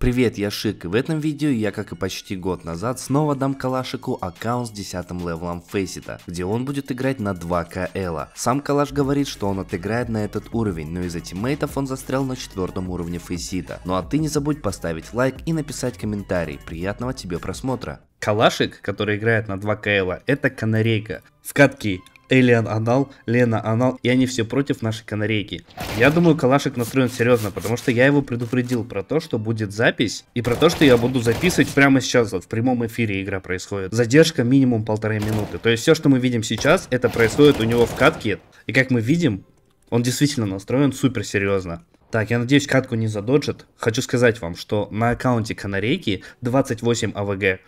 Привет, я Шик, и в этом видео я, как и почти год назад, снова дам Калашику аккаунт с 10 левелом Фейсита, где он будет играть на 2 КЛа. Сам Калаш говорит, что он отыграет на этот уровень, но из-за тиммейтов он застрял на четвертом уровне Фейсита. Ну а ты не забудь поставить лайк и написать комментарий. Приятного тебе просмотра! Калашик, который играет на 2 КЛа, это канарейка. Скатки Элиан Анал, Лена Анал, и они все против нашей канарейки. Я думаю, Калашик настроен серьезно, потому что я его предупредил про то, что будет запись, и про то, что я буду записывать прямо сейчас, вот в прямом эфире игра происходит. Задержка минимум полторы минуты. То есть все, что мы видим сейчас, это происходит у него в катке, и как мы видим, он действительно настроен супер серьезно. Так, я надеюсь, катку не задоджит. Хочу сказать вам, что на аккаунте канарейки 28 АВГ.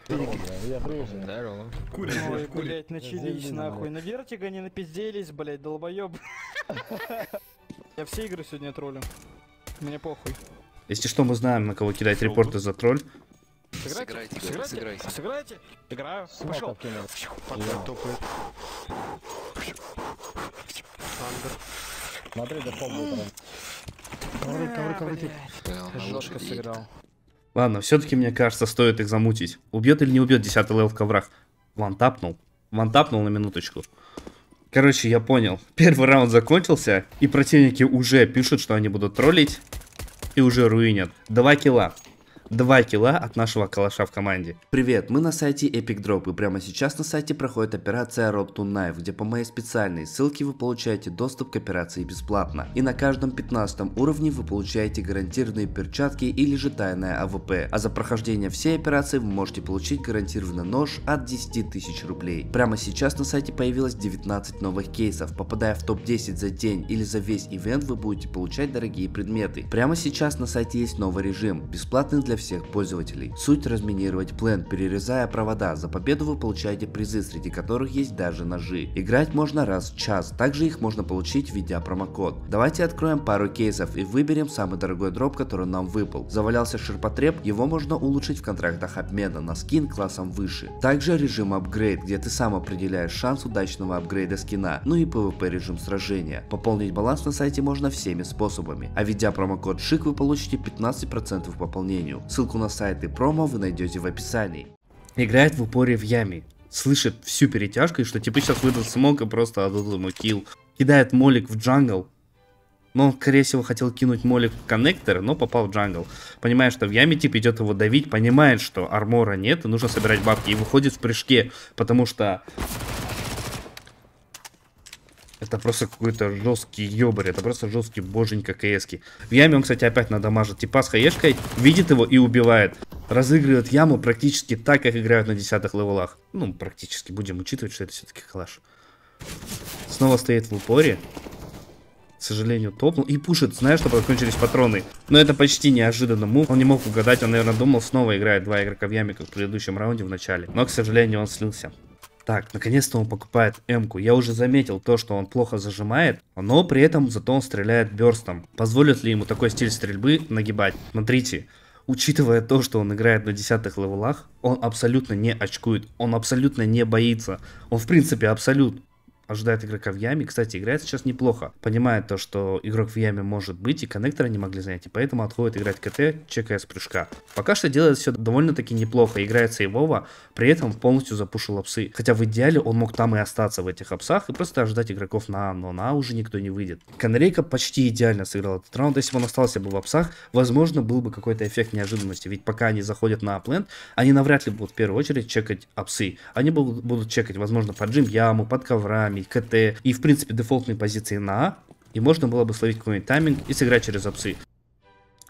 Здорово. Ой, блять, начались нахуй. На вертига не напизделись, блять, долбоеб. Я все игры сегодня троллю. Мне похуй. Если что, мы знаем, на кого кидать репорты за тролль. Сыграйте, сыграйте, сыграйте. Сыграйте. Играю. Пошел. Смотри, до полного ковры, ковры, Жестко сыграл. Ладно, все-таки, мне кажется, стоит их замутить. Убьет или не убьет 10 левел в коврах? Ван тапнул. Ван тапнул на минуточку. Короче, я понял. Первый раунд закончился, и противники уже пишут, что они будут троллить, и уже руинят. Два килла. 2 кило от нашего калаша в команде. Привет, мы на сайте Epic Drop и прямо сейчас на сайте проходит операция Road to Knife, где по моей специальной ссылке вы получаете доступ к операции бесплатно. И на каждом 15 уровне вы получаете гарантированные перчатки или же тайное АВП, а за прохождение всей операции вы можете получить гарантированный нож от 10 тысяч рублей. Прямо сейчас на сайте появилось 19 новых кейсов, попадая в топ-10 за день или за весь ивент вы будете получать дорогие предметы. Прямо сейчас на сайте есть новый режим, бесплатный для всех пользователей. Суть разминировать плен, перерезая провода. За победу вы получаете призы, среди которых есть даже ножи. Играть можно раз в час, также их можно получить введя промокод. Давайте откроем пару кейсов и выберем самый дорогой дроп, который нам выпал. Завалялся ширпотреб, его можно улучшить в контрактах обмена на скин классом выше. Также режим апгрейд, где ты сам определяешь шанс удачного апгрейда скина, ну и PvP режим сражения. Пополнить баланс на сайте можно всеми способами, а введя промокод ШИК вы получите 15% пополнению. Ссылку на сайт и промо вы найдете в описании. Играет в упоре в яме. Слышит всю перетяжку, и что типа сейчас выдал смог и просто отдал ему килл. Кидает молик в джангл. Но он, скорее всего, хотел кинуть молик в коннектор, но попал в джангл. понимая, что в яме тип идет его давить, понимает, что армора нет, и нужно собирать бабки. И выходит в прыжке, потому что это просто какой-то жесткий ебарь. Это просто жесткий боженька КСки. В яме он, кстати, опять надамажит. Типа с хаешкой видит его и убивает. Разыгрывает яму практически так, как играют на десятых левелах. Ну, практически. Будем учитывать, что это все-таки калаш. Снова стоит в упоре. К сожалению, топнул и пушит, зная, что закончились патроны. Но это почти неожиданно мув. Он не мог угадать, он, наверное, думал, снова играет два игрока в яме, как в предыдущем раунде в начале. Но, к сожалению, он слился. Так, наконец-то он покупает М-ку. Я уже заметил то, что он плохо зажимает, но при этом зато он стреляет бёрстом. Позволит ли ему такой стиль стрельбы нагибать? Смотрите, учитывая то, что он играет на десятых левелах, он абсолютно не очкует, он абсолютно не боится. Он в принципе абсолют ожидает игрока в яме. Кстати, играет сейчас неплохо. понимая то, что игрок в яме может быть, и коннектора не могли занять, и поэтому отходит играть КТ, чекая с прыжка. Пока что делает все довольно-таки неплохо. Играет сейвово, при этом полностью запушил апсы. Хотя в идеале он мог там и остаться в этих апсах, и просто ожидать игроков на но на уже никто не выйдет. Канарейка почти идеально сыграл этот раунд. Если бы он остался бы в апсах, возможно, был бы какой-то эффект неожиданности. Ведь пока они заходят на апленд, они навряд ли будут в первую очередь чекать апсы. Они будут чекать, возможно, поджим яму, под коврами, словить КТ и, в принципе, дефолтные позиции на А. И можно было бы словить какой-нибудь тайминг и сыграть через опсы.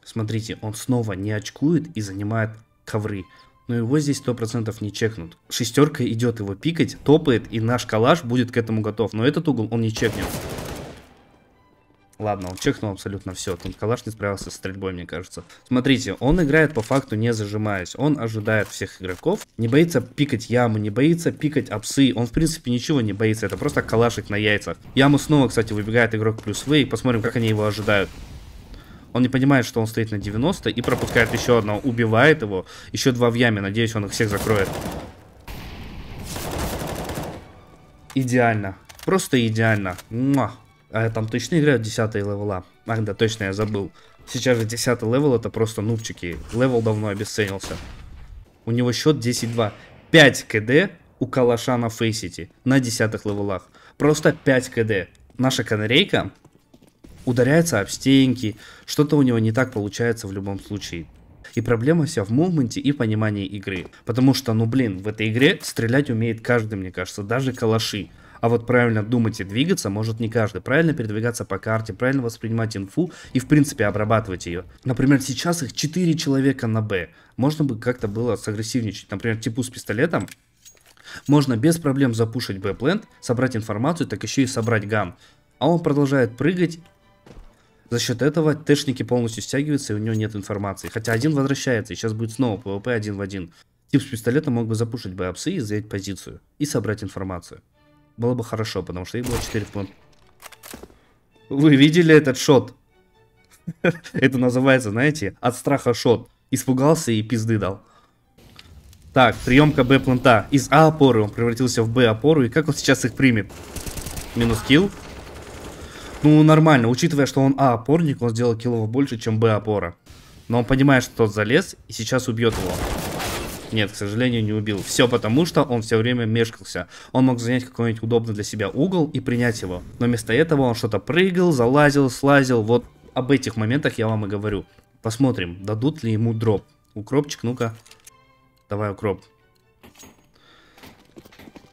Смотрите, он снова не очкует и занимает ковры. Но его здесь 100% не чекнут. Шестерка идет его пикать, топает, и наш калаш будет к этому готов. Но этот угол он не чекнет. Ладно, он чихнул абсолютно все. Тут Калаш не справился с стрельбой, мне кажется. Смотрите, он играет по факту не зажимаясь. Он ожидает всех игроков. Не боится пикать яму, не боится пикать апсы. Он, в принципе, ничего не боится. Это просто калашик на яйцах. Яму снова, кстати, выбегает игрок плюс вы. посмотрим, как они его ожидают. Он не понимает, что он стоит на 90 и пропускает еще одного. Убивает его. Еще два в яме. Надеюсь, он их всех закроет. Идеально. Просто идеально. Муах. А там точно играют 10 левела. Ах, да, точно, я забыл. Сейчас же 10 левел это просто нубчики. Левел давно обесценился. У него счет 10-2. 5 кд у калаша на фейсити на 10 левелах. Просто 5 кд. Наша канарейка ударяется об стенки. Что-то у него не так получается в любом случае. И проблема вся в мувменте и понимании игры. Потому что, ну блин, в этой игре стрелять умеет каждый, мне кажется, даже калаши. А вот правильно думать и двигаться может не каждый. Правильно передвигаться по карте, правильно воспринимать инфу и в принципе обрабатывать ее. Например, сейчас их 4 человека на Б. Можно бы как-то было сагрессивничать. Например, типу с пистолетом можно без проблем запушить Б-плент, собрать информацию, так еще и собрать ган. А он продолжает прыгать. За счет этого тэшники полностью стягиваются и у него нет информации. Хотя один возвращается и сейчас будет снова ПВП один в один. Тип с пистолета мог бы запушить б апсы и занять позицию и собрать информацию было бы хорошо, потому что их было 4 в Вы видели этот шот? Это называется, знаете, от страха шот. Испугался и пизды дал. Так, приемка Б планта. Из А опоры он превратился в Б опору. И как он сейчас их примет? Минус килл. Ну, нормально. Учитывая, что он А опорник, он сделал киллов больше, чем Б опора. Но он понимает, что тот залез и сейчас убьет его. Нет, к сожалению, не убил. Все потому, что он все время мешкался. Он мог занять какой-нибудь удобный для себя угол и принять его. Но вместо этого он что-то прыгал, залазил, слазил. Вот об этих моментах я вам и говорю. Посмотрим, дадут ли ему дроп. Укропчик, ну-ка. Давай укроп.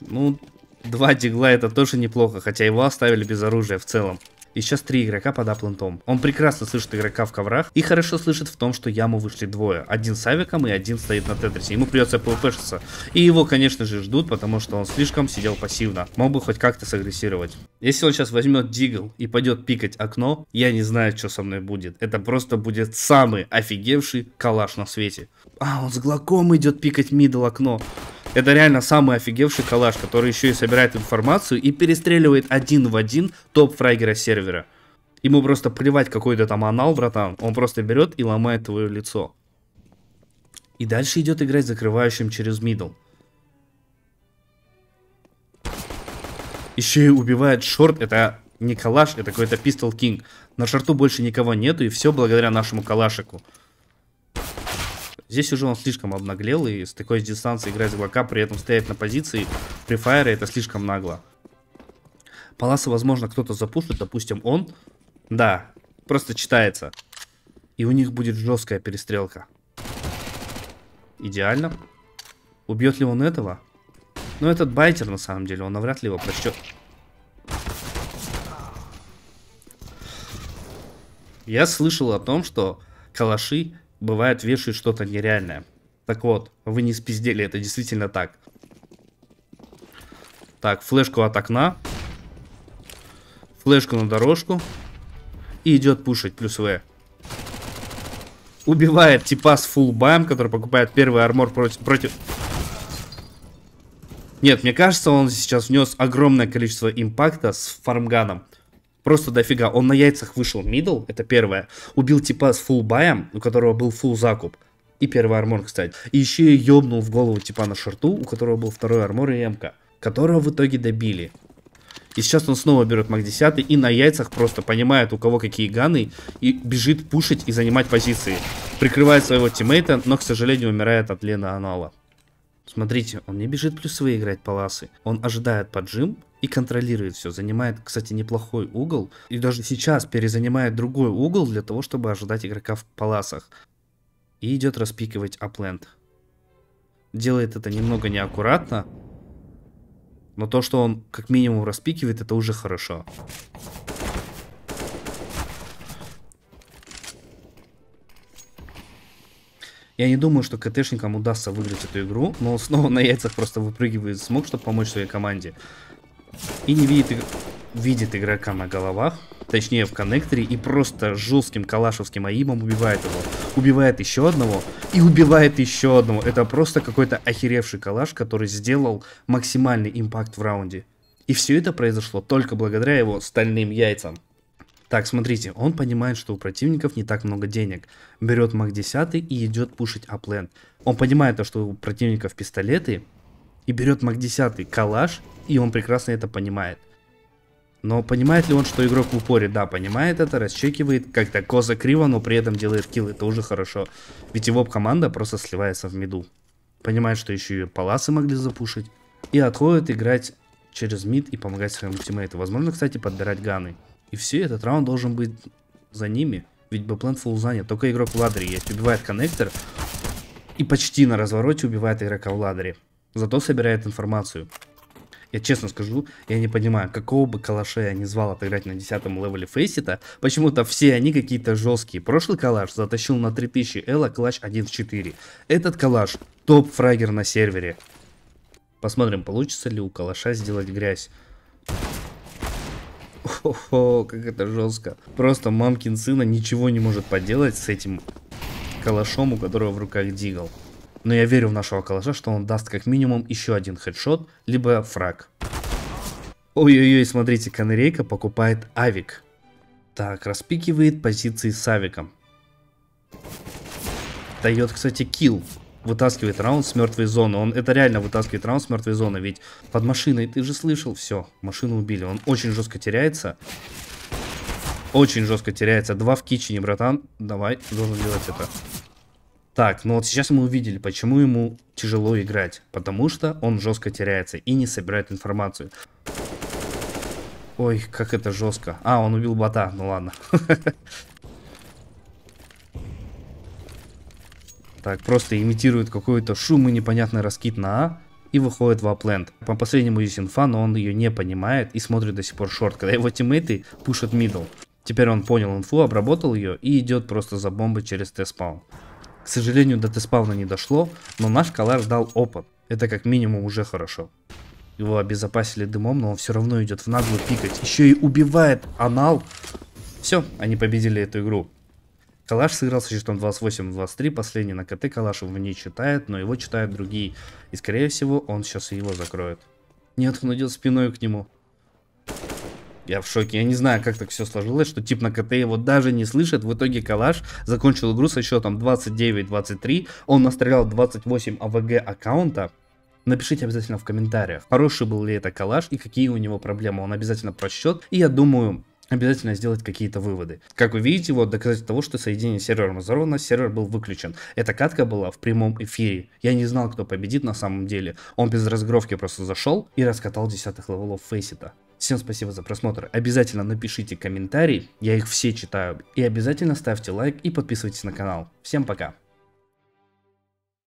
Ну, два дигла это тоже неплохо, хотя его оставили без оружия в целом. И сейчас три игрока под аплантом. Он прекрасно слышит игрока в коврах и хорошо слышит в том, что яму вышли двое. Один с авиком и один стоит на тетрисе. Ему придется пвпшиться. И его, конечно же, ждут, потому что он слишком сидел пассивно. Мог бы хоть как-то сагрессировать. Если он сейчас возьмет дигл и пойдет пикать окно, я не знаю, что со мной будет. Это просто будет самый офигевший калаш на свете. А, он с глаком идет пикать мидл окно. Это реально самый офигевший калаш, который еще и собирает информацию и перестреливает один в один топ фрагера сервера. Ему просто плевать какой-то там анал, братан. Он просто берет и ломает твое лицо. И дальше идет играть закрывающим через мидл. Еще и убивает шорт, это не калаш, это какой-то пистол кинг. На шорту больше никого нету, и все благодаря нашему калашику. Здесь уже он слишком обнаглел, и с такой дистанции играть с глока, при этом стоять на позиции при фаере, это слишком нагло. Паласа, возможно, кто-то запушит, допустим, он. Да, просто читается. И у них будет жесткая перестрелка. Идеально. Убьет ли он этого? Ну, этот байтер, на самом деле, он навряд ли его прочтет. Я слышал о том, что калаши бывает вешают что-то нереальное. Так вот, вы не спиздели, это действительно так. Так, флешку от окна. Флешку на дорожку. И идет пушить, плюс В. Убивает типа с фулбаем, который покупает первый армор против... против... Нет, мне кажется, он сейчас внес огромное количество импакта с фармганом. Просто дофига. Он на яйцах вышел мидл, это первое. Убил типа с фулбаем, у которого был фул закуп. И первый армор, кстати. И еще и ёбнул в голову типа на шорту, у которого был второй армор и МК. Которого в итоге добили. И сейчас он снова берет МАК-10 и на яйцах просто понимает, у кого какие ганы, и бежит пушить и занимать позиции. Прикрывает своего тиммейта, но, к сожалению, умирает от Лена Анала. Смотрите, он не бежит плюсовые играть паласы. Он ожидает поджим, и контролирует все. Занимает, кстати, неплохой угол. И даже сейчас перезанимает другой угол для того, чтобы ожидать игрока в паласах. И идет распикивать апленд. Делает это немного неаккуратно. Но то, что он как минимум распикивает, это уже хорошо. Я не думаю, что КТшникам удастся выиграть эту игру, но снова на яйцах просто выпрыгивает смог, чтобы помочь своей команде и не видит, видит игрока на головах, точнее в коннекторе, и просто жестким калашевским аимом убивает его. Убивает еще одного и убивает еще одного. Это просто какой-то охеревший калаш, который сделал максимальный импакт в раунде. И все это произошло только благодаря его стальным яйцам. Так, смотрите, он понимает, что у противников не так много денег. Берет Мак 10 и идет пушить апленд. Он понимает, что у противников пистолеты, и берет МАК-10 калаш, и он прекрасно это понимает. Но понимает ли он, что игрок в упоре? Да, понимает это, расчекивает, как-то коза криво, но при этом делает килл, это уже хорошо. Ведь его команда просто сливается в миду. Понимает, что еще и паласы могли запушить. И отходит играть через мид и помогать своему тиммейту. Возможно, кстати, подбирать ганы. И все, этот раунд должен быть за ними. Ведь Бэплен фул занят, только игрок в ладере есть. Убивает коннектор и почти на развороте убивает игрока в ладере зато собирает информацию. Я честно скажу, я не понимаю, какого бы калаша я не звал отыграть на 10 левеле фейсита, почему-то все они какие-то жесткие. Прошлый калаш затащил на 3000 эла калаш 1 в 4. Этот калаш топ фрагер на сервере. Посмотрим, получится ли у калаша сделать грязь. О, как это жестко. Просто мамкин сына ничего не может поделать с этим калашом, у которого в руках дигл но я верю в нашего калаша, что он даст как минимум еще один хедшот, либо фраг. Ой-ой-ой, смотрите, канарейка покупает авик. Так, распикивает позиции с авиком. Дает, кстати, килл. Вытаскивает раунд с мертвой зоны. Он это реально вытаскивает раунд с мертвой зоны. Ведь под машиной, ты же слышал, все, машину убили. Он очень жестко теряется. Очень жестко теряется. Два в кичине, братан. Давай, должен делать это. Так, ну вот сейчас мы увидели, почему ему тяжело играть. Потому что он жестко теряется и не собирает информацию. Ой, как это жестко. А, он убил бота, ну ладно. Так, просто имитирует какой-то шум и непонятный раскид на А и выходит в апленд. По последнему есть инфа, но он ее не понимает и смотрит до сих пор шорт, когда его тиммейты пушат мидл. Теперь он понял инфу, обработал ее и идет просто за бомбы через Т-спаун. К сожалению, до теспауна не дошло, но наш калаш дал опыт. Это как минимум уже хорошо. Его обезопасили дымом, но он все равно идет в наглую пикать. Еще и убивает анал. Все, они победили эту игру. Калаш сыграл со счетом 28-23, последний на КТ его не читает, но его читают другие, и скорее всего он сейчас его закроет. Нет, он отхнудил спиной к нему. Я в шоке. Я не знаю, как так все сложилось, что тип на КТ его даже не слышит. В итоге Калаш закончил игру со счетом 29-23. Он настрелял 28 АВГ аккаунта. Напишите обязательно в комментариях, хороший был ли это калаш и какие у него проблемы. Он обязательно просчет. И я думаю, обязательно сделать какие-то выводы. Как вы видите, вот доказательство того, что соединение с сервером взорвано, сервер был выключен. Эта катка была в прямом эфире. Я не знал, кто победит на самом деле. Он без разгровки просто зашел и раскатал десятых левелов фейсита. Всем спасибо за просмотр. Обязательно напишите комментарий, я их все читаю. И обязательно ставьте лайк и подписывайтесь на канал. Всем пока.